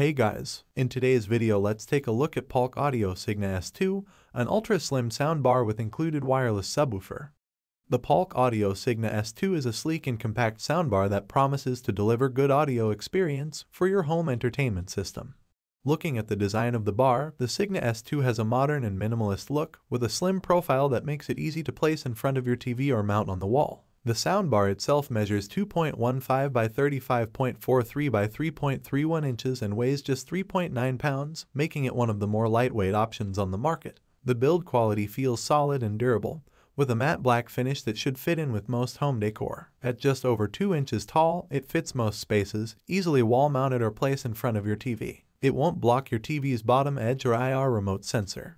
Hey guys, in today's video let's take a look at Polk Audio Signa S2, an ultra-slim soundbar with included wireless subwoofer. The Polk Audio Signa S2 is a sleek and compact soundbar that promises to deliver good audio experience for your home entertainment system. Looking at the design of the bar, the Signa S2 has a modern and minimalist look, with a slim profile that makes it easy to place in front of your TV or mount on the wall. The soundbar itself measures 2.15 by 35.43 by 3.31 inches and weighs just 3.9 pounds, making it one of the more lightweight options on the market. The build quality feels solid and durable, with a matte black finish that should fit in with most home decor. At just over 2 inches tall, it fits most spaces, easily wall-mounted or placed in front of your TV. It won't block your TV's bottom edge or IR remote sensor.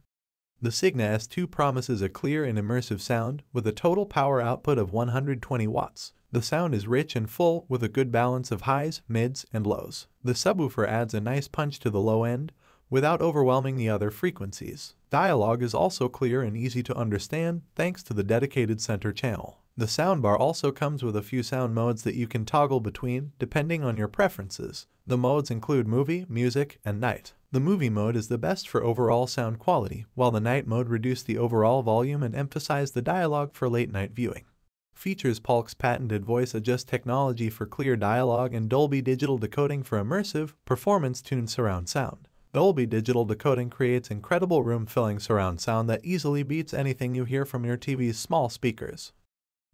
The Signa S2 promises a clear and immersive sound with a total power output of 120 watts. The sound is rich and full with a good balance of highs, mids, and lows. The subwoofer adds a nice punch to the low end without overwhelming the other frequencies. Dialogue is also clear and easy to understand thanks to the dedicated center channel. The soundbar also comes with a few sound modes that you can toggle between depending on your preferences. The modes include movie, music, and night. The movie mode is the best for overall sound quality, while the night mode reduced the overall volume and emphasized the dialogue for late night viewing. Features Palk's patented voice adjust technology for clear dialogue and Dolby digital decoding for immersive, performance-tuned surround sound. Dolby digital decoding creates incredible room-filling surround sound that easily beats anything you hear from your TV's small speakers.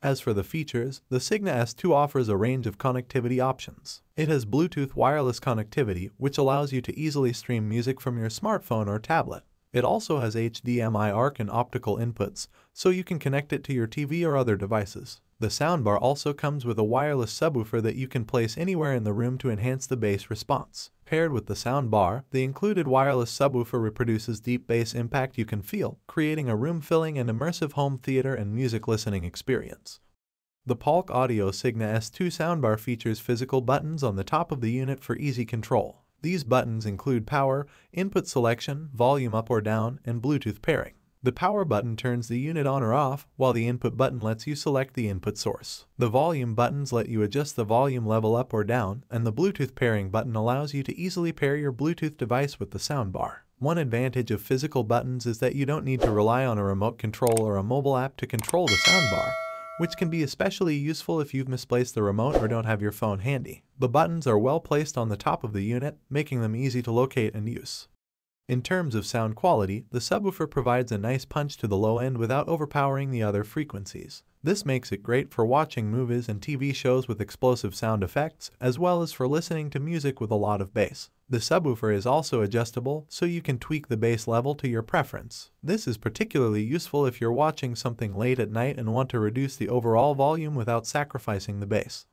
As for the features, the Signa S2 offers a range of connectivity options. It has Bluetooth wireless connectivity, which allows you to easily stream music from your smartphone or tablet. It also has HDMI ARC and optical inputs, so you can connect it to your TV or other devices. The soundbar also comes with a wireless subwoofer that you can place anywhere in the room to enhance the bass response. Paired with the soundbar, the included wireless subwoofer reproduces deep bass impact you can feel, creating a room-filling and immersive home theater and music listening experience. The Polk Audio Signa S2 soundbar features physical buttons on the top of the unit for easy control. These buttons include power, input selection, volume up or down, and Bluetooth pairing. The power button turns the unit on or off, while the input button lets you select the input source. The volume buttons let you adjust the volume level up or down, and the Bluetooth pairing button allows you to easily pair your Bluetooth device with the soundbar. One advantage of physical buttons is that you don't need to rely on a remote control or a mobile app to control the soundbar, which can be especially useful if you've misplaced the remote or don't have your phone handy. The buttons are well placed on the top of the unit, making them easy to locate and use. In terms of sound quality, the subwoofer provides a nice punch to the low end without overpowering the other frequencies. This makes it great for watching movies and TV shows with explosive sound effects, as well as for listening to music with a lot of bass. The subwoofer is also adjustable, so you can tweak the bass level to your preference. This is particularly useful if you're watching something late at night and want to reduce the overall volume without sacrificing the bass.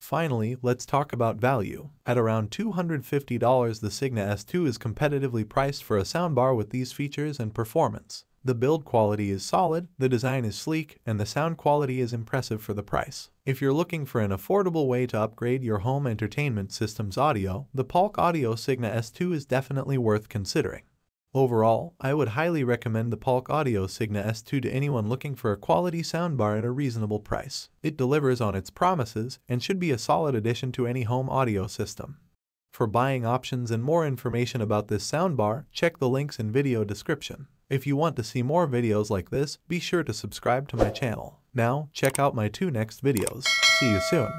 Finally, let's talk about value. At around $250, the Signa S2 is competitively priced for a soundbar with these features and performance. The build quality is solid, the design is sleek, and the sound quality is impressive for the price. If you're looking for an affordable way to upgrade your home entertainment system's audio, the Polk Audio Signa S2 is definitely worth considering. Overall, I would highly recommend the Polk Audio Signa S2 to anyone looking for a quality soundbar at a reasonable price. It delivers on its promises and should be a solid addition to any home audio system. For buying options and more information about this soundbar, check the links in video description. If you want to see more videos like this, be sure to subscribe to my channel. Now, check out my two next videos. See you soon.